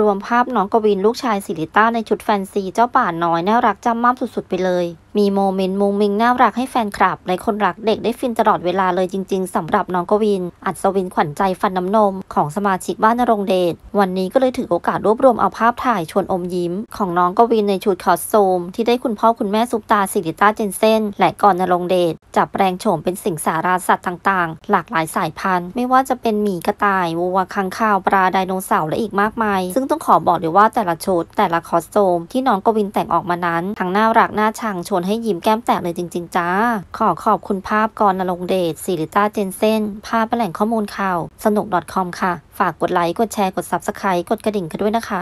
รวมภาพน้องกวินลูกชายสิริต้าในชุดแฟนซี เจ้าป่าน้อยน่ารักจำม่ำสุดๆไปเลยมีโมเมนต์มุงมิงน่ารักให้แฟนคลับและคนรักเด็กได้ฟินตลอดเวลาเลยจริงๆ สำหรับน้องกวิน อัศวินขวัญใจฟันน้ำนมของสมาชิกบ้านนรงเดช วันนี้ก็เลยถือโอกาสรวบรวมเอาภาพถ่ายชวนอมยิ้มของน้องกวินในชุดคอสตูมที่ได้คุณพ่อคุณแม่ซุปตาสิริต้าเจนเซนและก่อนนรงเดชจับแปลงโฉมเป็นสิ่งสาราสัตว์ต่างๆ หลากหลายสายพันธุ์ ไม่ว่าจะเป็นหมีกระต่ายวัวค้างคาวปลาไดโนเสาร์และอีกมากมาย ซึ่งต้องขอบอกเลยว่าแต่ละชุดแต่ละคอสตูมที่น้องกวินแต่งออกมานั้น ทั้งน่ารักน่าชังชวนให้ยิ้มแก้มแตกเลยจริงๆจ้า ขอขอบคุณภาพกรนรงเดชสิริต้าเจนเซนภาพแหล่งข้อมูลข่าว สนุก .com ค่ะ ฝากกดไลค์ กดแชร์ กด Subscribe กดกระดิ่งกันด้วยนะคะ